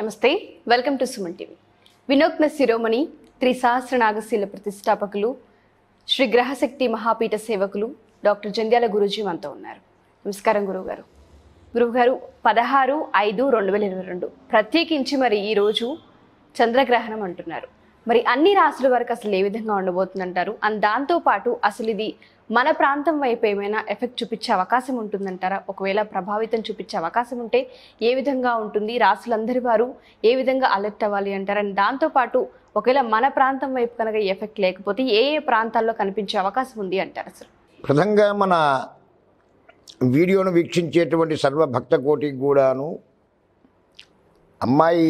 నమస్తే welcome to Suman TV వినూత్న శిరోమణి నాగశీల ప్రతిష్టాపకులు శ్రీ గ్రహశక్తి మహాపీఠ సేవకులు డాక్టర్ జంధ్యాల గురూజీ మనతో ఉన్నారు నమస్కారం గురువుగారు గురువుగారు పదహారు ఐదు రెండు వేల ఇరవై రెండు ప్రత్యేకించి మరి ఈరోజు చంద్రగ్రహణం అంటున్నారు మరి అన్ని రాసుల వరకు అసలు ఏ విధంగా ఉండబోతుందంటారు అండ్ దాంతోపాటు అసలు ఇది మన ప్రాంతం వైపు ఏమైనా ఎఫెక్ట్ చూపించే అవకాశం ఉంటుందంటారా ఒకవేళ ప్రభావితం చూపించే అవకాశం ఉంటే ఏ విధంగా ఉంటుంది రాసులందరి వారు ఏ విధంగా అలర్ట్ అవ్వాలి అంటారని దాంతోపాటు ఒకవేళ మన ప్రాంతం వైపు కనుక ఎఫెక్ట్ లేకపోతే ఏ ఏ ప్రాంతాల్లో కనిపించే అవకాశం ఉంది అంటారు అసలు ప్రథంగా మన వీడియోను వీక్షించేటువంటి సర్వ భక్త కోటికి కూడాను అమ్మాయి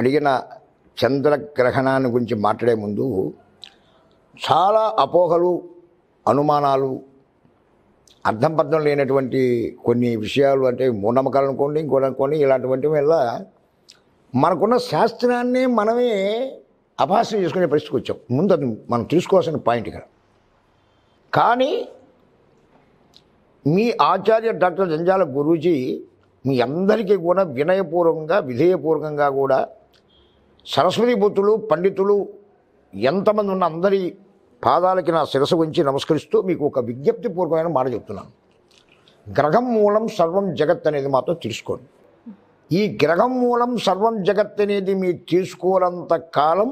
అడిగిన చంద్రగ్రహణాన్ని గురించి మాట్లాడే ముందు చాలా అపోహలు అనుమానాలు అర్థంపద్ధం లేనటువంటి కొన్ని విషయాలు అంటే మూఢనమ్మకాలు అనుకోండి ఇంకోటి అనుకోండి ఇలాంటివంటి వల్ల మనకున్న శాస్త్రాన్ని మనమే అభాసం చేసుకునే పరిస్థితికి వచ్చాం ముందు అది మనం తీసుకోవాల్సిన పాయింట్ ఇక్కడ కానీ మీ ఆచార్య డాక్టర్ జంజాల గురూజీ మీ అందరికీ కూడా వినయపూర్వకంగా విధేయపూర్వకంగా కూడా సరస్వతి బుద్ధులు పండితులు ఎంతమంది ఉన్న అందరి పాదాలకి నా శిరసు ఉంచి నమస్కరిస్తూ మీకు ఒక విజ్ఞప్తి పూర్వమైన మాట చెప్తున్నాను గ్రహం మూలం సర్వం జగత్ అనేది మాత్రం తెలుసుకోండి ఈ గ్రహం మూలం సర్వం జగత్ అనేది మీరు తీసుకోనంత కాలం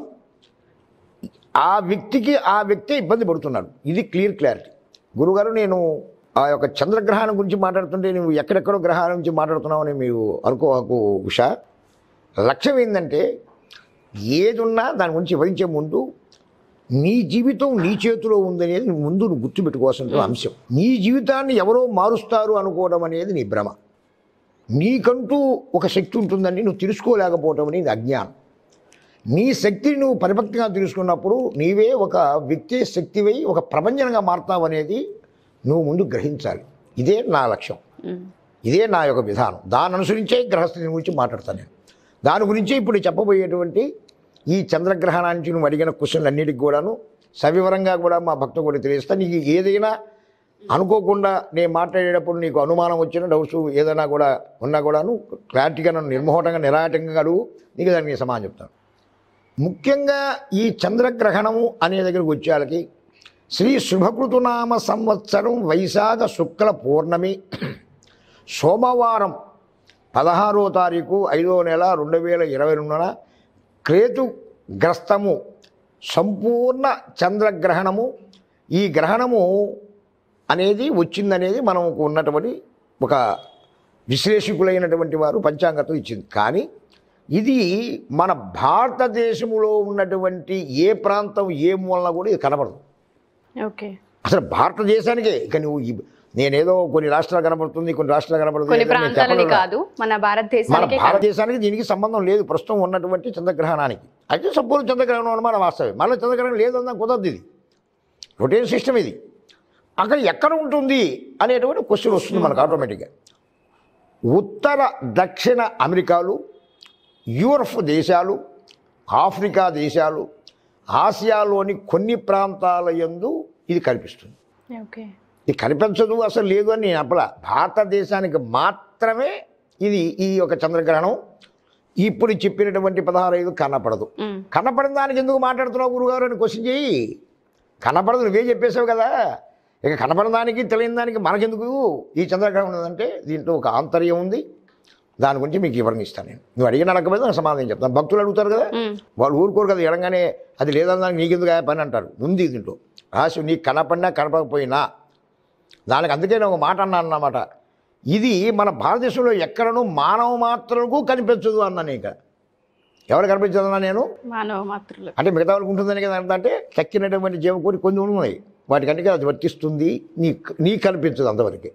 ఆ వ్యక్తికి ఆ వ్యక్తే ఇబ్బంది పడుతున్నాడు ఇది క్లియర్ క్లారిటీ గురుగారు నేను ఆ యొక్క చంద్రగ్రహాన్ని గురించి మాట్లాడుతుంటే నువ్వు ఎక్కడెక్కడో గ్రహాల గురించి మాట్లాడుతున్నావని మీరు అనుకోకు ఉషా లక్ష్యం ఏంటంటే ఏదున్నా దాని గురించి వహించే ముందు నీ జీవితం నీ చేతిలో ఉందనేది ముందు నువ్వు గుర్తుపెట్టుకోవాల్సిన అంశం నీ జీవితాన్ని ఎవరో మారుస్తారు అనుకోవడం అనేది నీ భ్రమ నీకంటూ ఒక శక్తి ఉంటుందని నువ్వు తెలుసుకోలేకపోవటం అనేది అజ్ఞానం నీ శక్తిని నువ్వు పరిపక్తిగా తెలుసుకున్నప్పుడు నీవే ఒక వ్యక్తి శక్తివై ఒక ప్రపంచంగా మారుతావు అనేది నువ్వు ముందు గ్రహించాలి ఇదే నా లక్ష్యం ఇదే నా యొక్క విధానం దాని అనుసరించే గ్రహస్థితి గురించి మాట్లాడతాను నేను దాని గురించి ఇప్పుడు చెప్పబోయేటువంటి ఈ చంద్రగ్రహణానికి నువ్వు అడిగిన క్వశ్చన్లు అన్నిటికి కూడాను సవివరంగా కూడా మా భక్త కూడా తెలియస్తాను నీకు ఏదైనా అనుకోకుండా నేను మాట్లాడేటప్పుడు నీకు అనుమానం వచ్చిన డౌట్స్ ఏదైనా కూడా ఉన్నా కూడాను క్లారిటీగా నన్ను నిర్మోహటంగా నిరాటంగా అడుగు నీకు దానికి సమాధానం చెప్తాను ముఖ్యంగా ఈ చంద్రగ్రహణము అనే దగ్గరికి వచ్చేళ్ళకి శ్రీ శుభకృతునామ సంవత్సరం వైశాఖ శుక్ల పూర్ణమి సోమవారం పదహారో తారీఖు ఐదో నెల రెండు వేల ఇరవై రెండున గ్రస్తము సంపూర్ణ చంద్రగ్రహణము ఈ గ్రహణము అనేది వచ్చిందనేది మనకు ఉన్నటువంటి ఒక విశ్లేషకులైనటువంటి వారు పంచాంగతం ఇచ్చింది కానీ ఇది మన భారతదేశంలో ఉన్నటువంటి ఏ ప్రాంతం ఏ మూలన కూడా ఇది కనబడదు ఓకే అసలు భారతదేశానికే ఇక నువ్వు నేనేదో కొన్ని రాష్ట్రాలు కనబడుతుంది కొన్ని రాష్ట్రాలు కనబడుతుంది మన భారతదేశానికి దీనికి సంబంధం లేదు ప్రస్తుతం ఉన్నటువంటి చంద్రగ్రహణానికి అయితే సంపూర్ణ చంద్రగ్రహణం అనమాట వాస్తవం మళ్ళీ చంద్రగ్రహణం లేదన్నా కుదరదు ఇది రొటేషన్ సిస్టమ్ ఇది అక్కడ ఎక్కడ ఉంటుంది అనేటువంటి క్వశ్చన్ వస్తుంది మనకు ఆటోమేటిక్గా ఉత్తర దక్షిణ అమెరికాలు యూరప్ దేశాలు ఆఫ్రికా దేశాలు ఆసియాలోని కొన్ని ప్రాంతాల ఎందు ఇది కనిపిస్తుంది ఓకే ఇది కనిపించదు అసలు లేదు అని నేను అప్పుడ భారతదేశానికి మాత్రమే ఇది ఈ యొక్క చంద్రగ్రహణం ఇప్పుడు చెప్పినటువంటి పదహారైదు కనపడదు కనపడిన దానికి ఎందుకు మాట్లాడుతున్నావు గురుగారు అని క్వశ్చన్ చేయి కనపడదు నువ్వే చెప్పేసావు కదా ఇక కనపడిన దానికి తెలియని దానికి మనకెందుకు ఈ చంద్రగ్రహణం ఉందంటే దీంట్లో ఒక ఆంతర్యం ఉంది దాని గురించి మీకు వివరణిస్తాను నేను నువ్వు అడిగిన అడగకపోతే నాకు సమాధానం చెప్తాను భక్తులు అడుగుతారు కదా వాళ్ళు ఊరుకోరు కదా ఎడంగానే అది లేదన్న దానికి నీకెందుకు పని అంటారు ఉంది దీంట్లో రాసి నీకు కనపడినా కనపడకపోయినా దానికి అందుకే నేను ఒక మాట అన్నాను అన్నమాట ఇది మన భారతదేశంలో ఎక్కడనూ మానవ మాత్రలకు కనిపించదు అన్నాను ఇంకా ఎవరు కనిపించదన్నా నేను మానవ మాత్రలు అంటే మిగతా ఉంటుంది ఉంటుందని కదా అంటే తక్కినటువంటి జీవకూరి కొన్ని ఉన్నాయి వాటికంటే అది వర్తిస్తుంది నీ నీకు కనిపించదు అంతవరకు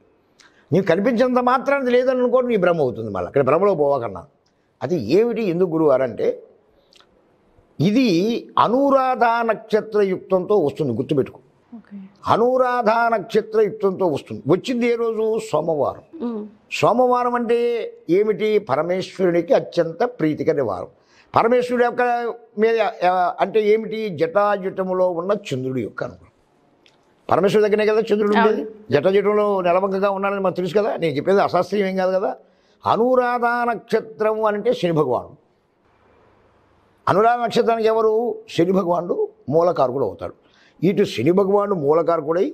నీకు కనిపించినంత మాత్రాన్ని లేదని అనుకోండి నీ భ్రమ అవుతుంది మళ్ళీ అక్కడ భ్రమలో పోవకన్నా అది ఏమిటి ఎందుకు గురువారంటే ఇది అనురాధ నక్షత్ర యుక్తంతో వస్తుంది గుర్తుపెట్టుకో అనురాధ నక్షత్ర యుక్తంతో వస్తుంది వచ్చింది ఏ రోజు సోమవారం సోమవారం అంటే ఏమిటి పరమేశ్వరునికి అత్యంత ప్రీతికర వారం పరమేశ్వరుడు యొక్క మీద అంటే ఏమిటి జటాజుటములో ఉన్న చంద్రుడి యొక్క అనుగ్రహం పరమేశ్వరుడు దగ్గరనే కదా చంద్రుడు ఉండేది జటజుటంలో నెలవంకగా ఉన్నాడని మనకు తెలుసు కదా నేను చెప్పేది అశాస్త్రీయం ఏం కాదు కదా అనురాధ నక్షత్రం అంటే శని భగవానుడు అనురాధ నక్షత్రానికి ఎవరు శని భగవానుడు మూలకారుడు అవుతాడు ఇటు శని భగవాను మూలకారకుడై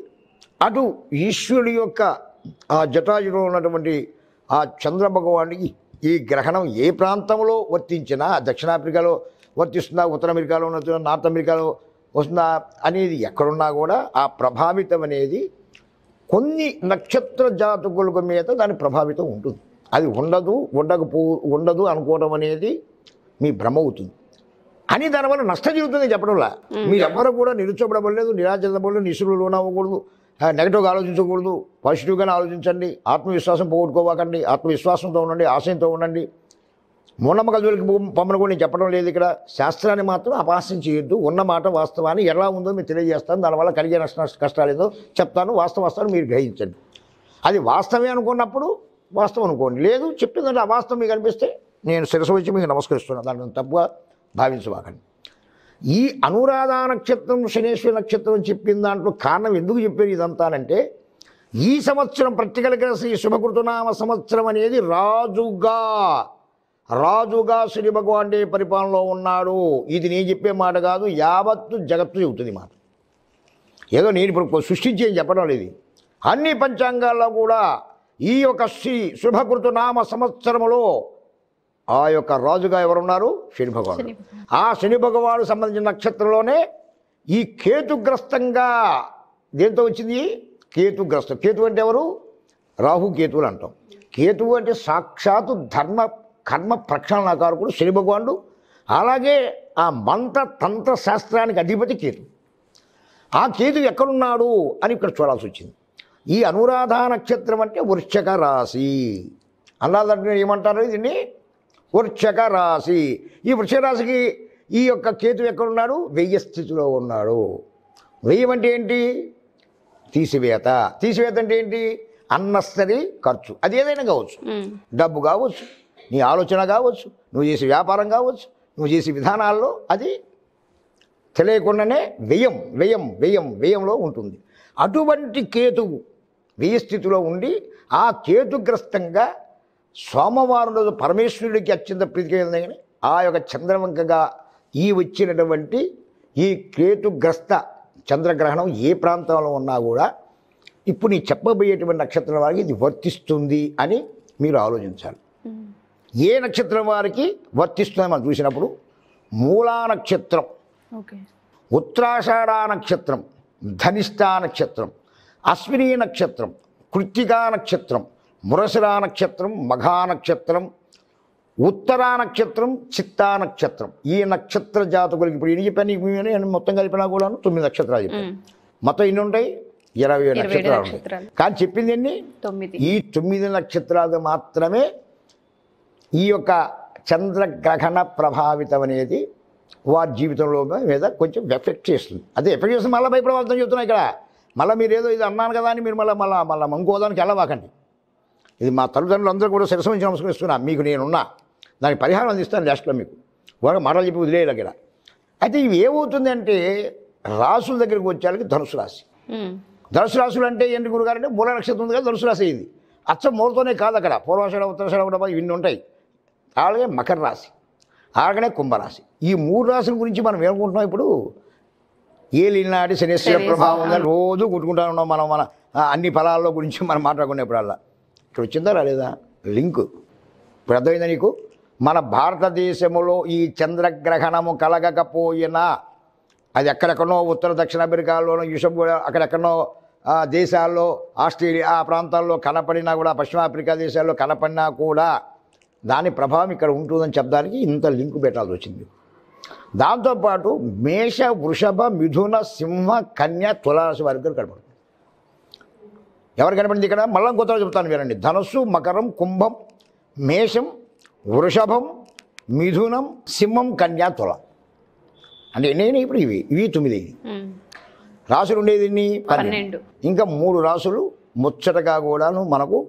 అటు ఈశ్వరుడు యొక్క ఆ జటాజులో ఉన్నటువంటి ఆ చంద్ర భగవానుడికి ఈ గ్రహణం ఏ ప్రాంతంలో వర్తించినా దక్షిణాఫ్రికాలో వర్తిస్తుందా ఉత్తర అమెరికాలో ఉన్నతున్నా నార్త్ అమెరికాలో వస్తుందా అనేది ఎక్కడున్నా కూడా ఆ ప్రభావితం అనేది కొన్ని నక్షత్ర జాతకుల మీద దాని ప్రభావితం ఉంటుంది అది ఉండదు ఉండకపో ఉండదు అనుకోవడం అనేది మీ భ్రమ అవుతుంది అని దానివల్ల నష్టం జరుగుతుంది చెప్పడంలా మీరు ఎవరు కూడా నిరుచోబడలేదు నిరాశ నిశులు అవ్వకూడదు నెగటివ్గా ఆలోచించకూడదు పాజిటివ్గానే ఆలోచించండి ఆత్మవిశ్వాసం పోగొట్టుకోవాకండి ఆత్మవిశ్వాసంతో ఉండండి ఆశయంతో ఉండండి మూఢనమ్మక జోలికి పొమ్మను కూడా నేను చెప్పడం లేదు ఇక్కడ శాస్త్రాన్ని మాత్రం అపహాస్యం చేయొద్దు ఉన్న మాట వాస్తవాన్ని ఎలా ఉందో మీరు తెలియజేస్తాను దానివల్ల కలిగే నష్ట కష్టాలు ఏదో చెప్తాను వాస్తవాస్తాను మీరు గ్రహించండి అది వాస్తవే అనుకున్నప్పుడు వాస్తవం అనుకోండి లేదు చెప్పిందంటే అవాస్తవం మీకు అనిపిస్తే నేను శిరస వచ్చి మీకు నమస్కరిస్తున్నాను దాని తప్పుగా భావించబాకండి ఈ అనురాధ నక్షత్రం శనేశ్వరి నక్షత్రం చెప్పిన దాంట్లో కారణం ఎందుకు చెప్పారు ఇదంతానంటే ఈ సంవత్సరం పర్టికల్గా శ్రీ శుభకృతునామ సంవత్సరం అనేది రాజుగా రాజుగా శ్రీ భగవానుడే పరిపాలనలో ఉన్నాడు ఇది నేను చెప్పే మాట కాదు యావత్తు జగత్తు చెబుతుంది మాట ఏదో నేను ఇప్పుడు సృష్టించి చెప్పడం లేదు అన్ని పంచాంగాల్లో కూడా ఈ యొక్క శ్రీ శుభకృతునామ సంవత్సరములో ఆ యొక్క రాజుగా ఎవరున్నారు శని భగవానుడు ఆ శని భగవాను సంబంధించిన నక్షత్రంలోనే ఈ కేతుగ్రస్తంగా దేంతో వచ్చింది కేతుగ్రస్తం కేతు అంటే ఎవరు రాహు కేతువులు అంటాం కేతువు అంటే సాక్షాత్తు ధర్మ కర్మ ప్రక్షాళనకారకుడు శని భగవానుడు అలాగే ఆ మంత్ర తంత్ర శాస్త్రానికి అధిపతి కేతు ఆ కేతు ఎక్కడున్నాడు అని ఇక్కడ చూడాల్సి వచ్చింది ఈ అనురాధ నక్షత్రం అంటే వృక్షక రాశి అల్లాదండ్రులు ఏమంటారు దీన్ని వృక్షక రాశి ఈ వృక్షరాశికి ఈ యొక్క కేతు ఎక్కడున్నాడు వెయ్యి స్థితిలో ఉన్నాడు వెయ్యం అంటే ఏంటి తీసివేత తీసివేత అంటే ఏంటి అన్నస్తరి ఖర్చు అది ఏదైనా కావచ్చు డబ్బు కావచ్చు నీ ఆలోచన కావచ్చు నువ్వు చేసే వ్యాపారం కావచ్చు నువ్వు చేసే విధానాల్లో అది తెలియకుండానే వ్యయం వ్యయం వ్యయం వ్యయంలో ఉంటుంది అటువంటి కేతువు వ్యయస్థితిలో ఉండి ఆ కేతుగ్రస్తంగా సోమవారం రోజు పరమేశ్వరుడికి అత్యంత కానీ ఆ యొక్క చంద్రవంకగా ఈ వచ్చినటువంటి ఈ కేతుగ్రస్త చంద్రగ్రహణం ఏ ప్రాంతంలో ఉన్నా కూడా ఇప్పుడు నీ చెప్పబోయేటువంటి నక్షత్రం వారికి ఇది వర్తిస్తుంది అని మీరు ఆలోచించాలి hmm. ఏ నక్షత్రం వారికి వర్తిస్తుంది మనం చూసినప్పుడు మూలా నక్షత్రం ఉత్తరాషాఢ నక్షత్రం ధనిష్టా నక్షత్రం అశ్విని నక్షత్రం కృత్తికా నక్షత్రం మురసరా నక్షత్రం మఘా నక్షత్రం ఉత్తరా నక్షత్రం చిత్తా నక్షత్రం ఈ నక్షత్ర జాతకులకి ఇప్పుడు ఎన్ని చెప్పాను నీకు నేను మొత్తం కలిపినా కూడా తొమ్మిది నక్షత్రాలు చెప్పాను మొత్తం ఎన్ని ఉంటాయి ఇరవై ఏడు నక్షత్రాలు ఉంటాయి కానీ చెప్పింది ఎన్ని ఈ తొమ్మిది నక్షత్రాలు మాత్రమే ఈ యొక్క చంద్రగ్రహణ ప్రభావితం అనేది వారి జీవితంలో మీద కొంచెం ఎఫెక్ట్ చేస్తుంది అదే ఎఫెక్ట్ చేస్తే మళ్ళీ భయప్రభావితం చెప్తున్నాను ఇక్కడ మళ్ళీ మీరు ఏదో ఇది అన్నాను కదా అని మీరు మళ్ళీ మళ్ళీ మళ్ళీ ఇంకోదానికి వెళ్ళవాకండి ఇది మా తల్లిదండ్రులు అందరూ కూడా శిరసమించి నమస్కరిస్తున్నా మీకు నేనున్నా దానికి పరిహారం అందిస్తాను లాస్ట్లో మీకు వాళ్ళకి మాటలు చెప్పి వదిలేయాలి అక్కడ అయితే ఇవి ఏమవుతుందంటే రాసుల దగ్గరికి వచ్చేళ్ళకి ధనుసు రాశి ధనుసు రాసులు అంటే ఏంటి గురుగారు అంటే మూల నక్షత్రం ఉంది కదా ధనుసు రాశి ఇది అచ్చ మూలతోనే కాదు అక్కడ పూర్వాషాఢ ఉత్తరాషాఢ కూడా ఇవన్నీ ఉంటాయి అలాగే మకర రాశి అలాగనే కుంభరాశి ఈ మూడు రాశుల గురించి మనం ఏమనుకుంటున్నాం ఇప్పుడు ఏలినాటి శనిశ్వర ప్రభావం రోజు కొట్టుకుంటా ఉన్నాం మనం మన అన్ని ఫలాల్లో గురించి మనం మాట్లాడుకునేప్పుడల్లా ఇక్కడ వచ్చిందా రాలేదా లింకు ఇప్పుడు అర్థమైందా నీకు మన భారతదేశంలో ఈ చంద్రగ్రహణము కలగకపోయినా అది ఎక్కడెక్కడో ఉత్తర దక్షిణ అమెరికాలోనో యూషప్ కూడా అక్కడెక్కడో దేశాల్లో ఆస్ట్రేలియా ఆ ప్రాంతాల్లో కనపడినా కూడా పశ్చిమాఫ్రికా దేశాల్లో కనపడినా కూడా దాని ప్రభావం ఇక్కడ ఉంటుందని చెప్పడానికి ఇంత లింక్ పెట్టాల్సి వచ్చింది దాంతోపాటు మేష వృషభ మిథున సింహ కన్య తులారాశి వారి దగ్గర కనపడుతుంది ఎవరు కనపడింది ఇక్కడ మళ్ళీ ఇంకోతో చెప్తాను వినండి ధనస్సు మకరం కుంభం మేషం వృషభం మిథునం సింహం కన్యా తుల అంటే నేను ఇప్పుడు ఇవి ఇవి తొమ్మిది రాసులు ఉండేది పన్నెండు ఇంకా మూడు రాసులు ముచ్చటగా కూడాను మనకు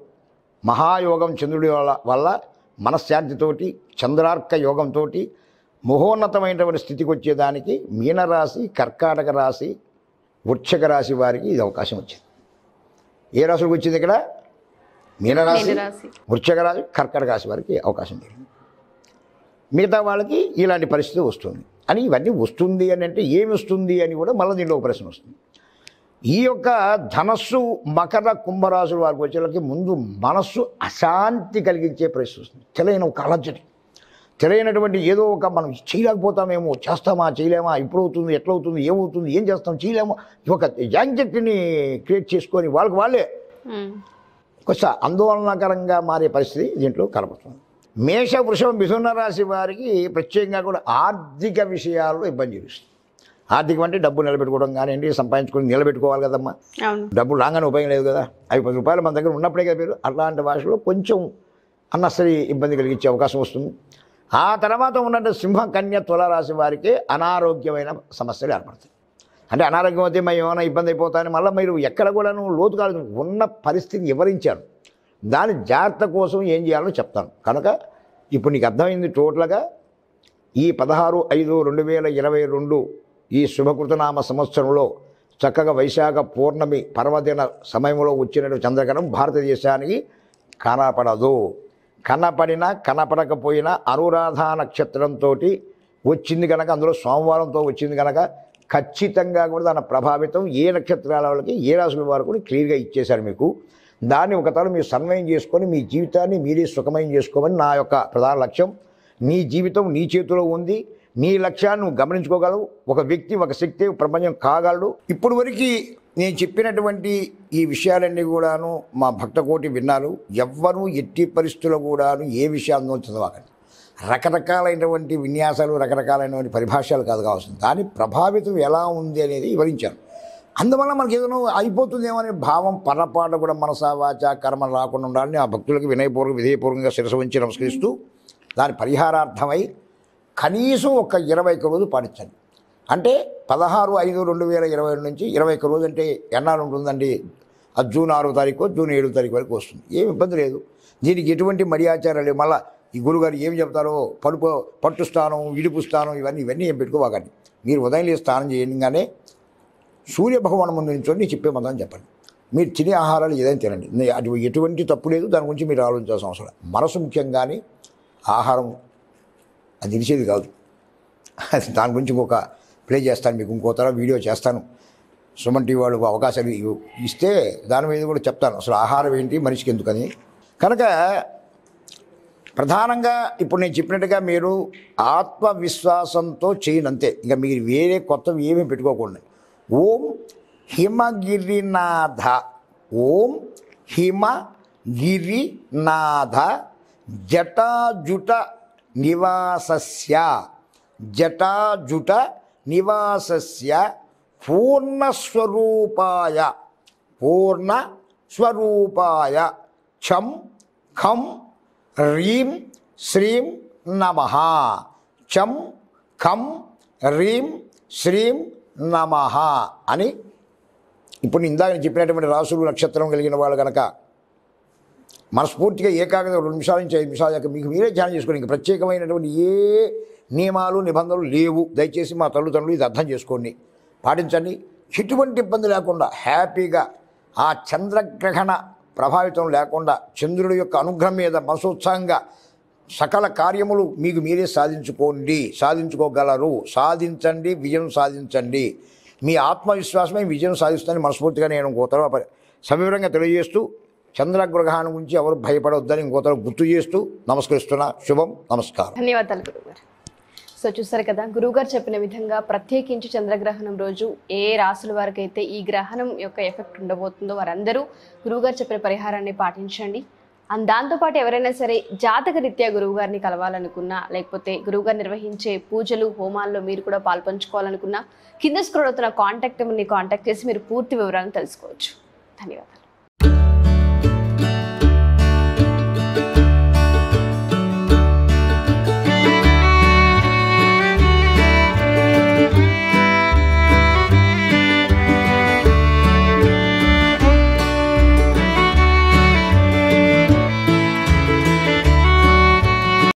మహాయోగం చంద్రుడి వల్ల వల్ల మనశ్శాంతితోటి చంద్రార్క యోగంతో మహోన్నతమైనటువంటి స్థితికి వచ్చేదానికి మీనరాశి కర్కాటక రాశి వృక్షక రాశి వారికి ఇది అవకాశం వచ్చింది ఏ రాశులకు వచ్చింది ఇక్కడ మీనరాశి వృక్షక రాశి కర్కటక రాశి వారికి అవకాశం లేదు మిగతా వాళ్ళకి ఇలాంటి పరిస్థితి వస్తుంది అని ఇవన్నీ వస్తుంది అని అంటే ఏమి వస్తుంది అని కూడా మళ్ళీ దీంట్లో ప్రశ్న వస్తుంది ఈ యొక్క ధనస్సు మకర కుంభరాశుల వారికి వచ్చేళ్ళకి ముందు మనస్సు అశాంతి కలిగించే ప్రశ్న వస్తుంది తెలియని ఒక అలజడి తెలియనటువంటి ఏదో ఒక మనం చేయలేకపోతామేమో చేస్తామా చేయలేమా ఇప్పుడు అవుతుంది ఎట్లవుతుంది ఏమవుతుంది ఏం చేస్తాం చేయలేము ఒక యాంగ్జైటీని క్రియేట్ చేసుకొని వాళ్ళకి వాళ్ళే కొంచెం ఆందోళనకరంగా మారే పరిస్థితి దీంట్లో కనబడుతుంది మేష వృషం మిథున రాశి వారికి ప్రత్యేకంగా కూడా ఆర్థిక విషయాల్లో ఇబ్బంది చూపిస్తుంది ఆర్థికం అంటే డబ్బు నిలబెట్టుకోవడం కానివ్వండి సంపాదించుకొని నిలబెట్టుకోవాలి కదమ్మా డబ్బులు రాగానే ఉపయోగం లేదు కదా అవి పది రూపాయలు మన దగ్గర ఉన్నప్పుడే కదా పేరు అలాంటి భాషలో కొంచెం అన్నసరి ఇబ్బంది కలిగించే అవకాశం వస్తుంది ఆ తర్వాత ఉన్న సింహకన్య తులరాశి వారికి అనారోగ్యమైన సమస్యలు ఏర్పడతాయి అంటే అనారోగ్యం అయితే మేము ఏమైనా ఇబ్బంది అయిపోతాయని మళ్ళీ మీరు ఎక్కడ నువ్వు లోతు కాదు ఉన్న పరిస్థితి వివరించారు దాని జాగ్రత్త కోసం ఏం చేయాలో చెప్తాను కనుక ఇప్పుడు నీకు అర్థమైంది టోటల్గా ఈ పదహారు ఐదు రెండు వేల ఇరవై రెండు ఈ శుభకృతనామ సంవత్సరంలో చక్కగా వైశాఖ పూర్ణమి పర్వదిన సమయంలో వచ్చినటువంటి చంద్రగ్రహణం భారతదేశానికి కానపడదు కనపడినా కనపడకపోయినా అనురాధ నక్షత్రంతో వచ్చింది కనుక అందులో సోమవారంతో వచ్చింది కనుక ఖచ్చితంగా కూడా దాని ప్రభావితం ఏ నక్షత్రాల వాళ్ళకి ఏ రాశుల వారు కూడా క్లియర్గా ఇచ్చేశారు మీకు దాన్ని ఒకతను మీరు సన్వయం చేసుకొని మీ జీవితాన్ని మీరే సుఖమయం చేసుకోమని నా యొక్క ప్రధాన లక్ష్యం నీ జీవితం నీ చేతిలో ఉంది నీ లక్ష్యాన్ని నువ్వు గమనించుకోగలవు ఒక వ్యక్తి ఒక శక్తి ప్రపంచం కాగలడు ఇప్పటి వరకు నేను చెప్పినటువంటి ఈ విషయాలన్నీ కూడాను మా భక్తకోటి విన్నారు ఎవ్వరూ ఎట్టి పరిస్థితుల్లో కూడాను ఏ విషయాలను చదవాలని రకరకాలైనటువంటి విన్యాసాలు రకరకాలైనటువంటి పరిభాషలు కాదు కావాల్సింది దాని ప్రభావితం ఎలా ఉంది అనేది వివరించాను అందువల్ల మనకి ఏదైనా అయిపోతుందేమో అనే భావం పొరపాటు కూడా మనసావాచ వాచ కర్మ రాకుండా ఉండాలని ఆ భక్తులకు వినయపూర్వక విధేయపూర్వకంగా శిరస ఉంచి నమస్కరిస్తూ దాని పరిహారార్థమై కనీసం ఒక ఇరవై ఒక్క రోజులు పాటించండి అంటే పదహారు ఐదు రెండు వేల ఇరవై రెండు నుంచి ఇరవై ఒక్క రోజు అంటే ఎన్నాళ్ళు ఉంటుందండి అది జూన్ ఆరో తారీఖు జూన్ ఏడో తారీఖు వరకు వస్తుంది ఏమి ఇబ్బంది లేదు దీనికి ఎటువంటి మర్యాచారాలు ఆచారాలు మళ్ళీ ఈ గురుగారు ఏం చెప్తారో పడుపు పట్టు స్నానం ఇడుపు స్నానం ఇవన్నీ ఇవన్నీ ఏం పెట్టుకోవాకండి మీరు ఉదయం లేని స్నానం చేయగానే సూర్యభగవాన్ ముందు నుంచొని చెప్పే మందని చెప్పండి మీరు తినే ఆహారాలు ఏదైనా తినండి అటు ఎటువంటి తప్పు లేదు దాని గురించి మీరు ఆలోచించాల్సిన అవసరం మనసు కానీ ఆహారం అది తెలిసేది కాదు దాని గురించి ఒక ప్లే చేస్తాను మీకు ఇంకో తర వీడియో చేస్తాను సుమన్ టీవీ వాళ్ళకు అవకాశాలు ఇస్తే దాని మీద కూడా చెప్తాను అసలు ఆహారం ఏంటి మనిషికి ఎందుకని కనుక ప్రధానంగా ఇప్పుడు నేను చెప్పినట్టుగా మీరు ఆత్మవిశ్వాసంతో చేయనంతే ఇంకా మీరు వేరే కొత్తవి ఏమీ పెట్టుకోకూడదు ఓం హిమగిరినాథ ఓం హిమ గిరినాథ జటాజుట నివాసస్య జటాజుట నివాసస్య పూర్ణస్వరూపాయ పూర్ణ స్వరూపాయ ఛం ఖం రీం శ్రీం నమ చం ఖం రీం శ్రీం నమ అని ఇప్పుడు ఇందాక చెప్పినటువంటి రాసులు నక్షత్రం కలిగిన వాళ్ళు కనుక మనస్ఫూర్తిగా ఏకాగ్రత రెండు నిమిషాల నుంచి ఐదు నిమిషాల దాకా మీకు మీరే ధ్యానం చేసుకోండి ఇంకా ప్రత్యేకమైనటువంటి ఏ నియమాలు నిబంధనలు లేవు దయచేసి మా తల్లిదండ్రులు ఇది అర్థం చేసుకోండి పాటించండి ఎటువంటి ఇబ్బంది లేకుండా హ్యాపీగా ఆ చంద్రగ్రహణ ప్రభావితం లేకుండా చంద్రుడి యొక్క అనుగ్రహం మీద మనసోత్సాహంగా సకల కార్యములు మీకు మీరే సాధించుకోండి సాధించుకోగలరు సాధించండి విజయం సాధించండి మీ ఆత్మవిశ్వాసమే విజయం సాధిస్తుందని మనస్ఫూర్తిగా నేను తర్వాత సవివరంగా తెలియజేస్తూ చంద్రగ్రహణం గురించి ఎవరు భయపడొద్దని ఇంకోతరం గుర్తు చేస్తూ నమస్కరిస్తున్నా శుభం నమస్కారం ధన్యవాదాలు గురుగారు సో చూస్తారు కదా గురువుగారు చెప్పిన విధంగా ప్రత్యేకించి చంద్రగ్రహణం రోజు ఏ రాసుల వారికైతే ఈ గ్రహణం యొక్క ఎఫెక్ట్ ఉండబోతుందో వారందరూ గురువుగారు చెప్పిన పరిహారాన్ని పాటించండి అండ్ దాంతోపాటు ఎవరైనా సరే జాతక రీత్యా గురువుగారిని కలవాలనుకున్నా లేకపోతే గురువుగారు నిర్వహించే పూజలు హోమాల్లో మీరు కూడా పాల్పంచుకోవాలనుకున్నా కింద స్క్రోడ్ అవుతున్న కాంటాక్ట్ కాంటాక్ట్ చేసి మీరు పూర్తి వివరాలను తెలుసుకోవచ్చు ధన్యవాదాలు